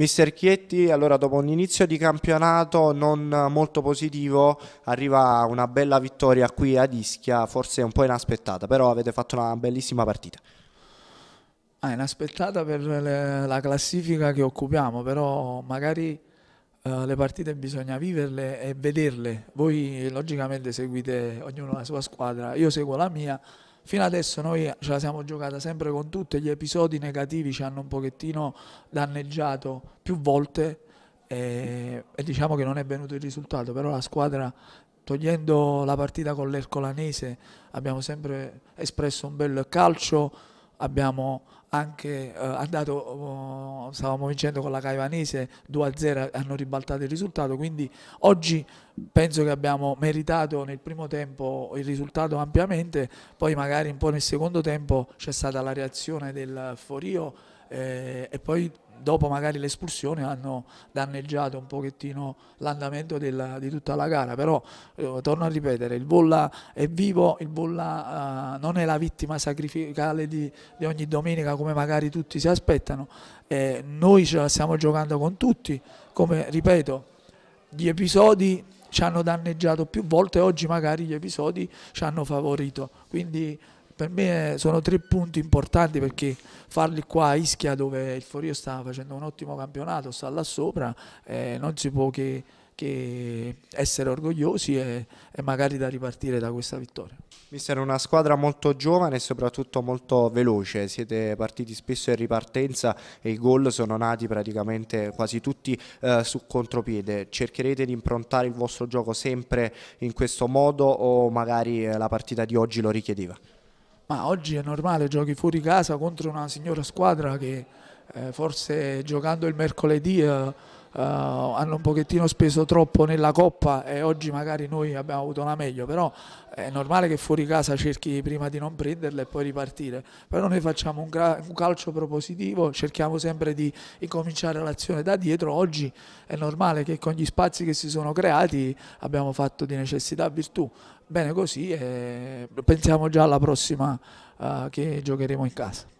Mister Chietti, allora dopo un inizio di campionato non molto positivo, arriva una bella vittoria qui ad Ischia, forse un po' inaspettata, però avete fatto una bellissima partita. Ah, inaspettata per le, la classifica che occupiamo, però magari eh, le partite bisogna viverle e vederle. Voi logicamente seguite ognuno la sua squadra, io seguo la mia, Fino adesso noi ce la siamo giocata sempre con tutti gli episodi negativi ci hanno un pochettino danneggiato più volte e, e diciamo che non è venuto il risultato, però la squadra togliendo la partita con l'Ercolanese abbiamo sempre espresso un bel calcio, abbiamo anche eh, andato, eh, stavamo vincendo con la Caivanese 2-0, hanno ribaltato il risultato, quindi oggi penso che abbiamo meritato nel primo tempo il risultato ampiamente, poi magari un po' nel secondo tempo c'è stata la reazione del Forio eh, e poi dopo magari l'espulsione hanno danneggiato un pochettino l'andamento di tutta la gara, però eh, torno a ripetere, il Bolla è vivo, il Bolla eh, non è la vittima sacrificale di, di, ogni domenica come magari tutti si aspettano, eh, noi ce la stiamo giocando con tutti, come ripeto, gli episodi ci hanno danneggiato più volte, oggi magari gli episodi ci hanno favorito, quindi per me sono tre punti importanti perché farli qua a Ischia dove il Forio sta facendo un ottimo campionato, sta là sopra, eh, non si può che, che essere orgogliosi e, e, magari da ripartire da questa vittoria. Mister, una squadra molto giovane e soprattutto molto veloce, siete partiti spesso in ripartenza e i gol sono nati praticamente quasi tutti eh, su contropiede, cercherete di improntare il vostro gioco sempre in questo modo o magari eh, la partita di oggi lo richiedeva? ma oggi è normale, giochi fuori casa contro una signora squadra che eh, forse giocando il mercoledì... Eh, Uh, hanno un pochettino speso troppo nella coppa e oggi magari noi abbiamo avuto una meglio, però è normale che fuori casa cerchi prima di non prenderla e poi ripartire, però noi facciamo un, un calcio propositivo, cerchiamo sempre di incominciare l'azione da dietro, oggi è normale che con gli spazi che si sono creati abbiamo fatto di necessità virtù, bene così e pensiamo già alla prossima uh, che giocheremo in casa.